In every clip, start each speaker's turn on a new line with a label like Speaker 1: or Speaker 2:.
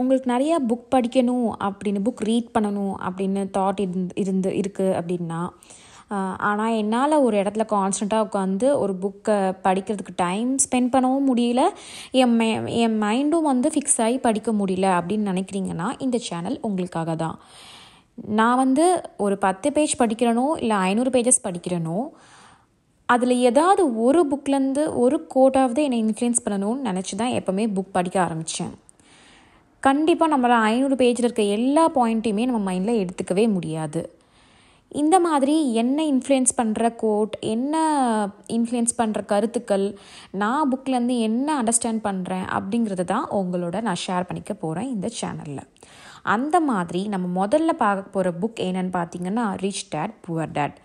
Speaker 1: உங்களுக்கு நிறையா புக் படிக்கணும் அப்படின்னு புக் ரீட் பண்ணணும் அப்படின்னு தாட் இருந்து இருந்து இருக்குது அப்படின்னா ஆனால் என்னால் ஒரு இடத்துல கான்ஸ்டண்ட்டாக உட்காந்து ஒரு புக்கை படிக்கிறதுக்கு டைம் ஸ்பெண்ட் பண்ணவும் முடியல என் என் மைண்டும் வந்து ஃபிக்ஸ் ஆகி படிக்க முடியல அப்படின்னு நினைக்கிறீங்கன்னா இந்த சேனல் உங்களுக்காக தான் நான் வந்து ஒரு பத்து பேஜ் படிக்கிறனோ இல்லை ஐநூறு பேஜஸ் படிக்கிறனோ அதில் ஏதாவது ஒரு புக்லேருந்து ஒரு கோட்டாவது என்னை இன்ஃப்ளூயன்ஸ் பண்ணணும்னு நினச்சி தான் எப்போவுமே புக் படிக்க ஆரம்பித்தேன் கண்டிப்பாக நம்மளால் ஐநூறு பேஜில் இருக்க எல்லா பாயிண்ட்டையுமே நம்ம மைண்டில் எடுத்துக்கவே முடியாது இந்த மாதிரி என்ன இன்ஃப்ளூயன்ஸ் பண்ணுற கோட் என்ன இன்ஃப்ளூயன்ஸ் பண்ணுற கருத்துக்கள் நான் புக்லேருந்து என்ன அண்டர்ஸ்டாண்ட் பண்ணுறேன் அப்படிங்கிறது தான் உங்களோட நான் ஷேர் பண்ணிக்க போகிறேன் இந்த சேனலில் அந்த மாதிரி நம்ம முதல்ல பார்க்க போகிற புக் என்னன்னு பார்த்தீங்கன்னா ரிச் டேட் புவர் டேட்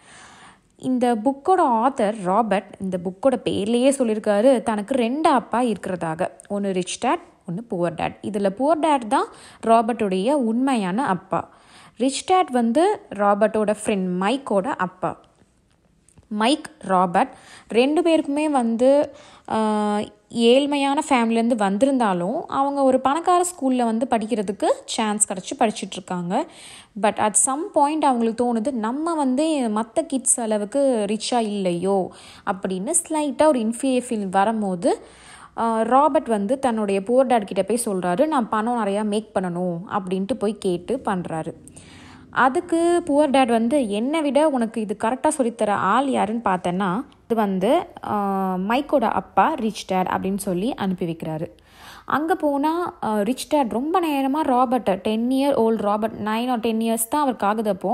Speaker 1: இந்த புக்கோட ஆத்தர் ராபர்ட் இந்த புக்கோட பேர்லேயே சொல்லியிருக்காரு தனக்கு ரெண்டு அப்பா இருக்கிறதாக ஒன்று ரிச் டேட் ஒன்று புவர் டேட் இதில் புவர் டேட் தான் ராபர்ட்டுடைய உண்மையான அப்பா ரிச் டேட் வந்து ராபர்ட்டோட ஃப்ரெண்ட் மைக்கோட அப்பா மைக் ராபர்ட் ரெண்டு பேருக்குமே வந்து ஏழ்மையான ஃபேமிலியிலேருந்து வந்திருந்தாலும் அவங்க ஒரு பணக்கார ஸ்கூலில் வந்து படிக்கிறதுக்கு சான்ஸ் கிடச்சி படிச்சுட்ருக்காங்க பட் அட் சம் பாயிண்ட் அவங்களுக்கு தோணுது நம்ம வந்து மற்ற கிட்ஸ் அளவுக்கு ரிச்சாக இல்லையோ அப்படின்னு ஸ்லைட்டாக ஒரு இன்ஃபீரியர் ஃபீல் வரும்போது ராபர்ட் வந்து தன்னுடைய புவர் டேட் கிட்டே போய் சொல்கிறாரு நான் பணம் நிறையா மேக் பண்ணணும் அப்படின்ட்டு போய் கேட்டு பண்ணுறாரு அதுக்கு புவர் டேட் வந்து என்னை விட உனக்கு இது கரெக்டாக சொல்லித்தர ஆள் யாருன்னு பார்த்தேன்னா இது வந்து மைக்கோட அப்பா ரிச் டேட் அப்படின்னு சொல்லி அனுப்பி வைக்கிறாரு அங்கே போனால் ரிச் டேட் ரொம்ப நேரமாக ராபர்ட்டை ten year old Robert nine or ten years தான் அவருக்கு ஆகுதப்போ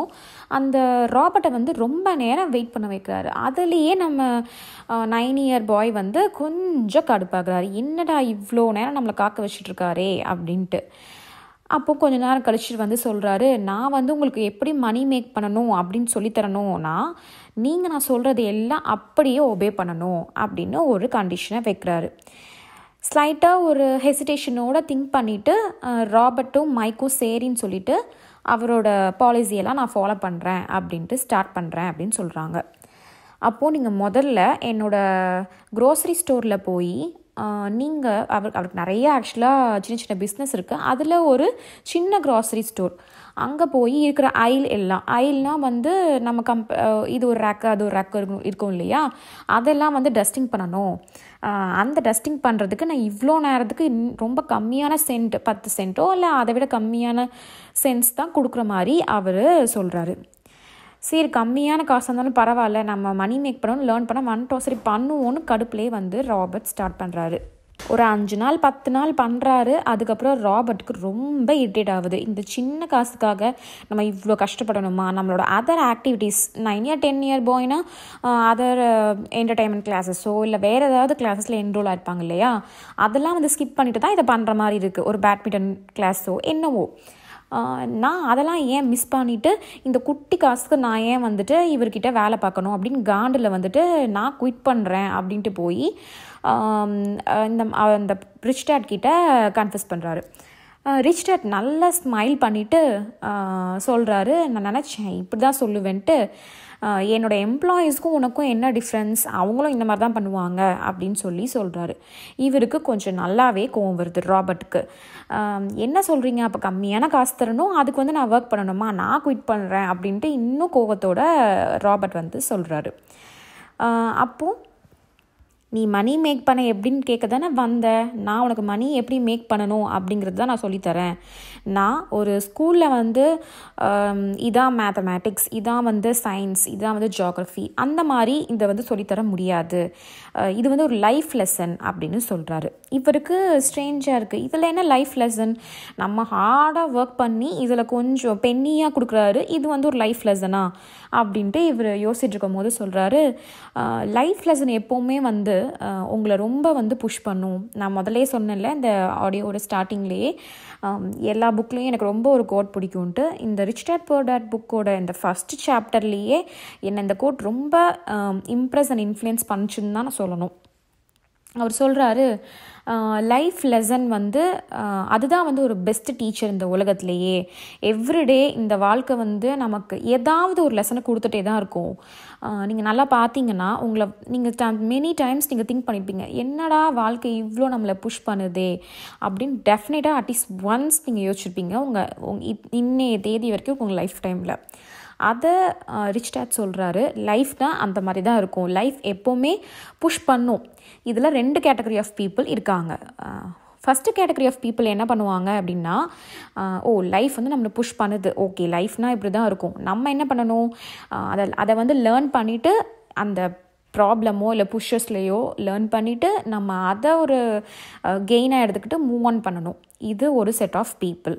Speaker 1: அந்த ராபர்ட்டை வந்து ரொம்ப நேரம் வெயிட் பண்ண வைக்கிறாரு அதுலேயே நம்ம நைன் இயர் பாய் வந்து கொஞ்சம் கடுப்பாகிறாரு என்னடா இவ்வளோ நேரம் நம்மளை காக்க வச்சிட்ருக்காரே அப்படின்ட்டு அப்போது கொஞ்ச நேரம் கழிச்சிட்டு வந்து சொல்கிறாரு நான் வந்து உங்களுக்கு எப்படி மணி மேக் பண்ணணும் அப்படின்னு சொல்லித்தரணும்னா நீங்கள் நான் சொல்கிறது எல்லாம் அப்படியே ஒபே பண்ணணும் அப்படின்னு ஒரு கண்டிஷனை வைக்கிறாரு ஸ்லைட்டாக ஒரு ஹெசிடேஷனோட திங்க் பண்ணிவிட்டு ராபர்ட்டும் மைக்கும் சேரின்னு சொல்லிவிட்டு அவரோட பாலிசியெல்லாம் நான் ஃபாலோ பண்ணுறேன் அப்படின்ட்டு ஸ்டார்ட் பண்ணுறேன் அப்படின்னு சொல்கிறாங்க அப்போது நீங்கள் முதல்ல என்னோடய க்ரோசரி ஸ்டோரில் போய் நீங்கள் அவர் அவருக்கு நிறைய ஆக்சுவலாக சின்ன சின்ன பிஸ்னஸ் இருக்குது அதில் ஒரு சின்ன க்ராசரி ஸ்டோர் அங்கே போய் இருக்கிற அயில் எல்லாம் அயில்னால் வந்து நம்ம கம்ப் இது ஒரு ரேக்கு அது ஒரு ரேக்கு இருக்கும் இருக்கும் இல்லையா அதெல்லாம் வந்து டஸ்டிங் பண்ணணும் அந்த டஸ்டிங் பண்ணுறதுக்கு நான் இவ்வளோ நேரத்துக்கு ரொம்ப கம்மியான சென்ட் பத்து சென்ட்டோ இல்லை அதை விட கம்மியான சென்ட்ஸ் தான் கொடுக்குற மாதிரி அவர் சொல்கிறாரு சரி கம்மியான காசு இருந்தாலும் பரவாயில்ல நம்ம மணி மேக் பண்ணணும் லேர்ன் பண்ண மண் சரி பண்ணுவோன்னு கடுப்புலேயே வந்து ராபர்ட் ஸ்டார்ட் பண்ணுறாரு ஒரு அஞ்சு நாள் பத்து நாள் பண்ணுறாரு அதுக்கப்புறம் ராபர்ட்டுக்கு ரொம்ப இரிட்டேட் ஆகுது இந்த சின்ன காசுக்காக நம்ம இவ்வளோ கஷ்டப்படணுமா நம்மளோட other activities nine year ten year பாய்னா அதர் என்டர்டைன்மெண்ட் கிளாஸஸோ இல்லை வேறு ஏதாவது கிளாஸஸில் என்ரோல் ஆயிருப்பாங்க இல்லையா அதெல்லாம் வந்து ஸ்கிப் பண்ணிட்டு தான் இதை பண்ணுற மாதிரி இருக்குது ஒரு பேட்மிண்டன் கிளாஸோ என்னவோ நான் அதெல்லாம் ஏன் மிஸ் பண்ணிவிட்டு இந்த குட்டி காசுக்கு நான் ஏன் வந்துட்டு இவர்கிட்ட வேலை பார்க்கணும் அப்படின்னு காண்டில் வந்துட்டு நான் குவிட் பண்ணுறேன் அப்படின்ட்டு போய் இந்த அந்த ரிச் டேட் கிட்ட பண்ணுறாரு டேட் நல்லா ஸ்மைல் பண்ணிவிட்டு சொல்கிறாரு நான் நினச்சேன் இப்படி தான் சொல்லுவேன்ட்டு என்னோடய எம்ப்ளாயீஸ்க்கும் உனக்கும் என்ன டிஃப்ரென்ஸ் அவங்களும் இந்த மாதிரி தான் பண்ணுவாங்க அப்படின்னு சொல்லி சொல்கிறாரு இவருக்கு கொஞ்சம் நல்லாவே கோவம் வருது ராபர்ட்டுக்கு என்ன சொல்கிறீங்க அப்போ கம்மியான காசு தரணும் அதுக்கு வந்து நான் ஒர்க் பண்ணணுமா நான் குவிட் பண்ணுறேன் அப்படின்ட்டு இன்னும் கோவத்தோட ராபர்ட் வந்து சொல்கிறாரு அப்போது நீ மணி மேக் பண்ண எப்படின்னு கேட்க தானே வந்த நான் உனக்கு மணி எப்படி மேக் பண்ணணும் அப்படிங்கிறது தான் நான் சொல்லித்தரேன் நான் ஒரு ஸ்கூலில் வந்து இதான் மேத்தமேட்டிக்ஸ் இதான் வந்து சயின்ஸ் இதான் வந்து ஜாகிரஃபி அந்த மாதிரி இதை வந்து சொல்லித்தர முடியாது இது வந்து ஒரு லைஃப் லெசன் அப்படின்னு சொல்கிறாரு இவருக்கு ஸ்ட்ரேஞ்சாக இருக்குது இதில் என்ன லைஃப் லெசன் நம்ம ஹார்டாக ஒர்க் பண்ணி இதில் கொஞ்சம் பெண்ணியாக கொடுக்குறாரு இது வந்து ஒரு லைஃப் லெசனா அப்படின்ட்டு இவர் யோசிச்சுட்டு இருக்கும் போது சொல்கிறாரு லைஃப் லெசன் எப்போவுமே வந்து உங்களை ரொம்ப வந்து புஷ் பண்ணும் நான் முதலே சொன்னேன்ல இந்த ஆடியோட ஸ்டார்டிங்லேயே எல்லா புக்லேயும் எனக்கு ரொம்ப ஒரு கோட் பிடிக்கும்ன்ட்டு இந்த ரிச் டேட் போர் டேட் புக்கோட இந்த ஃபஸ்ட் சாப்டர்லேயே என்னை இந்த கோட் ரொம்ப இம்ப்ரெஸ் அண்ட் இன்ஃப்ளூயன்ஸ் பண்ணிச்சுன்னு தான் நான் சொல்லணும் அவர் சொல்கிறாரு லைஃப் லெசன் வந்து அதுதான் வந்து ஒரு பெஸ்ட் டீச்சர் இந்த உலகத்துலேயே எவ்ரிடே இந்த வாழ்க்கை வந்து நமக்கு ஏதாவது ஒரு லெசனை கொடுத்துட்டே தான் இருக்கும் நீங்கள் நல்லா பார்த்தீங்கன்னா உங்களை நீங்கள் மெனி டைம்ஸ் நீங்கள் திங்க் பண்ணிப்பீங்க என்னடா வாழ்க்கை இவ்வளோ நம்மளை புஷ் பண்ணுதே அப்படின்னு டெஃபினட்டாக அட்லீஸ்ட் ஒன்ஸ் நீங்கள் யோசிச்சிருப்பீங்க உங்கள் உங் இன்னைய தேதி வரைக்கும் உங்கள் லைஃப் டைமில் அதை ரிச் டேட் சொல்கிறாரு லைஃப் தான் அந்த மாதிரி தான் இருக்கும் லைஃப் எப்போவுமே புஷ் பண்ணும் இதில் ரெண்டு கேட்டகரி ஆஃப் பீப்புள் இருக்காங்க ஃபஸ்ட்டு கேட்டகரி ஆஃப் பீப்புள் என்ன பண்ணுவாங்க அப்படின்னா ஓ லைஃப் வந்து நம்மளை புஷ் பண்ணுது ஓகே லைஃப்னால் இப்படி தான் இருக்கும் நம்ம என்ன பண்ணணும் அதை அதை வந்து லேர்ன் பண்ணிவிட்டு அந்த ப்ராப்ளமோ இல்லை புஷ்ஷஸ்லேயோ லேர்ன் பண்ணிவிட்டு நம்ம அதை ஒரு கெயினாக எடுத்துக்கிட்டு மூவ் ஆன் பண்ணணும் இது ஒரு set of people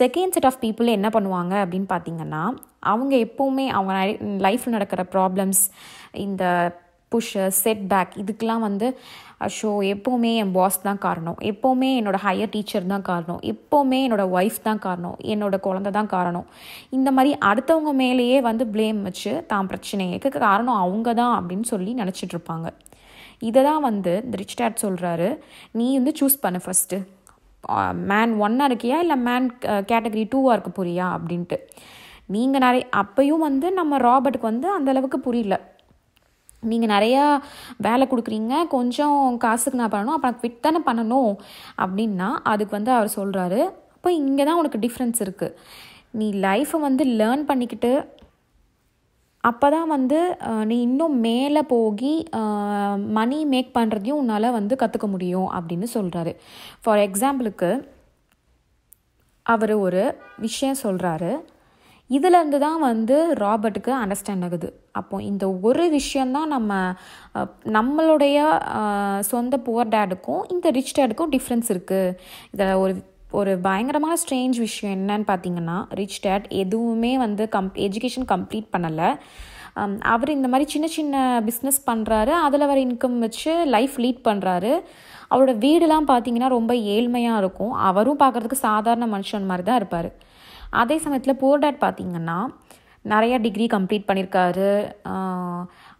Speaker 1: second set of people என்ன பண்ணுவாங்க அப்படின்னு பார்த்தீங்கன்னா அவங்க எப்போவுமே அவங்க லைஃப்பில் நடக்கிற ப்ராப்ளம்ஸ் இந்த புஷ்ஷர் செட் பேக் இதுக்கெலாம் வந்து ஷோ எப்போவுமே என் பாஸ் தான் காரணம் எப்போவுமே என்னோடய ஹையர் டீச்சர் தான் காரணம் எப்போவுமே என்னோடய ஒய்ஃப் தான் காரணம் என்னோடய குழந்த தான் காரணம் இந்த மாதிரி அடுத்தவங்க மேலேயே வந்து ப்ளேம் வச்சு தான் பிரச்சனைக்கு காரணம் அவங்க தான் அப்படின்னு சொல்லி நினச்சிட்ருப்பாங்க இதை தான் வந்து இந்த ரிச் டேட் சொல்கிறாரு நீ வந்து சூஸ் பண்ணு ஃபஸ்ட்டு மேன் ஒன்னாக இருக்கியா இல்லை மேன் கேட்டகரி டூவாக இருக்க புரியா அப்படின்ட்டு நீங்கள் நிறைய அப்பையும் வந்து நம்ம ராபர்ட்டுக்கு வந்து அந்தளவுக்கு புரியல நீங்கள் நிறையா வேலை கொடுக்குறீங்க கொஞ்சம் காசுக்கு நான் பண்ணணும் அப்புறம் குவிட் தானே பண்ணணும் அப்படின்னா அதுக்கு வந்து அவர் சொல்கிறாரு அப்போ இங்கே தான் உனக்கு டிஃப்ரென்ஸ் இருக்குது நீ லைஃப்பை வந்து லேர்ன் பண்ணிக்கிட்டு அப்போ தான் வந்து நீ இன்னும் மேலே போகி மணி மேக் பண்ணுறதையும் உன்னால் வந்து கற்றுக்க முடியும் அப்படின்னு சொல்கிறாரு ஃபார் எக்ஸாம்பிளுக்கு அவர் ஒரு விஷயம் சொல்கிறாரு இதிலேருந்து தான் வந்து ராபர்ட்டுக்கு அண்டர்ஸ்டாண்ட் ஆகுது அப்போ இந்த ஒரு விஷயந்தான் நம்ம நம்மளுடைய சொந்த புவர் டேடுக்கும் இந்த ரிச் டேடுக்கும் டிஃப்ரென்ஸ் இருக்குது இதில் ஒரு ஒரு பயங்கரமான ஸ்ட்ரேஞ்ச் விஷயம் என்னன்னு பார்த்தீங்கன்னா ரிச் டேட் எதுவுமே வந்து கம் எஜுகேஷன் கம்ப்ளீட் பண்ணலை அவர் இந்த மாதிரி சின்ன சின்ன பிஸ்னஸ் பண்ணுறாரு அதில் வர இன்கம் வச்சு லைஃப் லீட் பண்ணுறாரு அவரோட வீடுலாம் பார்த்தீங்கன்னா ரொம்ப ஏழ்மையாக இருக்கும் அவரும் பார்க்குறதுக்கு சாதாரண மனுஷன் மாதிரி தான் இருப்பார் அதே சமயத்தில் போர் டேட் பார்த்திங்கன்னா நிறையா டிகிரி கம்ப்ளீட் பண்ணியிருக்காரு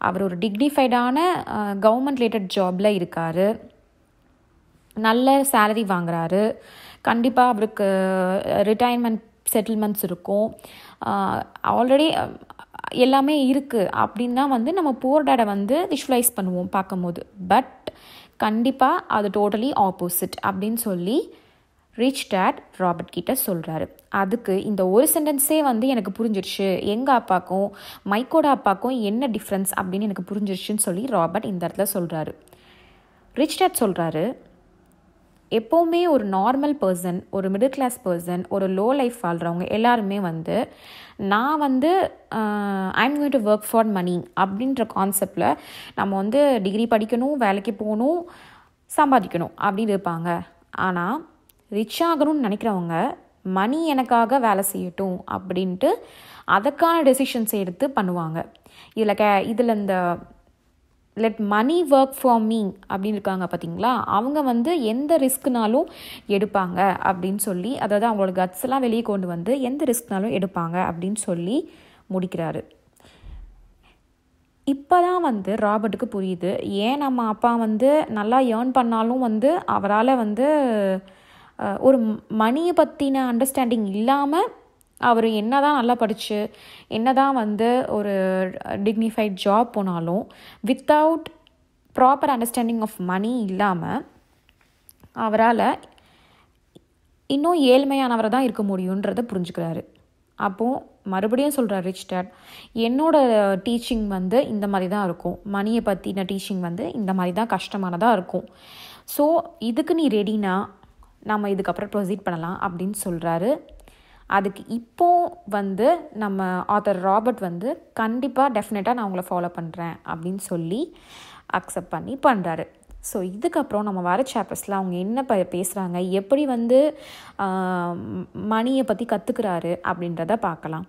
Speaker 1: அவர் ஒரு டிக்னிஃபைடான கவர்மெண்ட் ரிலேட்டட் ஜாபில் இருக்கார் நல்ல சேலரி வாங்குறாரு கண்டிப்பாக அவருக்கு ரிட்டையர்மெண்ட் செட்டில்மெண்ட்ஸ் இருக்கும் ஆல்ரெடி எல்லாமே இருக்குது அப்படின்னா வந்து நம்ம போர் டேடை வந்து விஷுவலைஸ் பண்ணுவோம் பார்க்கும்போது பட் கண்டிப்பாக அது டோட்டலி ஆப்போசிட் அப்படின்னு சொல்லி ரிச் டேட் ராபர்ட் கிட்ட சொல்கிறாரு அதுக்கு இந்த ஒரு சென்டென்ஸே வந்து எனக்கு புரிஞ்சிருச்சு எங்கள் அப்பாக்கும் மைக்கோட அப்பாக்கும் என்ன டிஃப்ரென்ஸ் அப்படின்னு எனக்கு புரிஞ்சிருச்சுன்னு சொல்லி ராபர்ட் இந்த இடத்துல சொல்கிறாரு ரிச் டேட் சொல்கிறாரு எப்போவுமே ஒரு நார்மல் பர்சன் ஒரு மிடில் கிளாஸ் பர்சன் ஒரு லோ லைஃப் வாழ்கிறவங்க எல்லாருமே வந்து நான் வந்து I'm going to work for money அப்படின்ற கான்செப்டில் நம்ம வந்து டிகிரி படிக்கணும் வேலைக்கு போகணும் சம்பாதிக்கணும் அப்படின்னு இருப்பாங்க ஆனால் ரிச் ஆகணும்னு நினைக்கிறவங்க மணி எனக்காக வேலை செய்யட்டும் அப்படின்ட்டு அதற்கான டெசிஷன்ஸ் எடுத்து பண்ணுவாங்க இதில் கே இதில் இந்த let money work for me அப்படின்னு இருக்காங்க பார்த்தீங்களா அவங்க வந்து எந்த ரிஸ்க்னாலும் எடுப்பாங்க அப்படின்னு சொல்லி அதாவது அவங்களோட கட்ஸ்லாம் வெளியே கொண்டு வந்து எந்த ரிஸ்க்னாலும் எடுப்பாங்க அப்படின்னு சொல்லி முடிக்கிறாரு இப்போ தான் வந்து ராபர்ட்டுக்கு புரியுது ஏன் நம்ம அப்பா வந்து நல்லா ஏர்ன் பண்ணாலும் வந்து அவரால் வந்து ஒரு மணியை பற்றின அண்டர்ஸ்டாண்டிங் இல்லாமல் அவர் என்ன தான் நல்லா படித்து என்ன தான் வந்து ஒரு டிக்னிஃபைட் ஜாப் போனாலும் without proper understanding of money இல்லாமல் அவரால் இன்னும் ஏழ்மையானவரை தான் இருக்க முடியுன்றதை புரிஞ்சுக்கிறாரு அப்போது மறுபடியும் சொல்கிறார் ரிச் டேட் என்னோடய டீச்சிங் வந்து இந்த மாதிரி தான் இருக்கும் மணியை பற்றின டீச்சிங் வந்து இந்த மாதிரி தான் கஷ்டமானதாக இருக்கும் ஸோ இதுக்கு நீ ரெடினா நம்ம இதுக்கப்புறம் ப்ரொசீட் பண்ணலாம் அப்படின்னு சொல்கிறாரு அதுக்கு இப்போ வந்து நம்ம ஆத்தர் ராபர்ட் வந்து கண்டிப்பாக டெஃபினட்டாக நான் உங்களை ஃபாலோ பண்ணுறேன் அப்படின்னு சொல்லி அக்செப்ட் பண்ணி பண்ணுறாரு ஸோ இதுக்கப்புறம் நம்ம வர சாப்டர்ஸில் அவங்க என்ன ப பேசுகிறாங்க எப்படி வந்து மணியை பற்றி கற்றுக்கிறாரு அப்படின்றத பார்க்கலாம்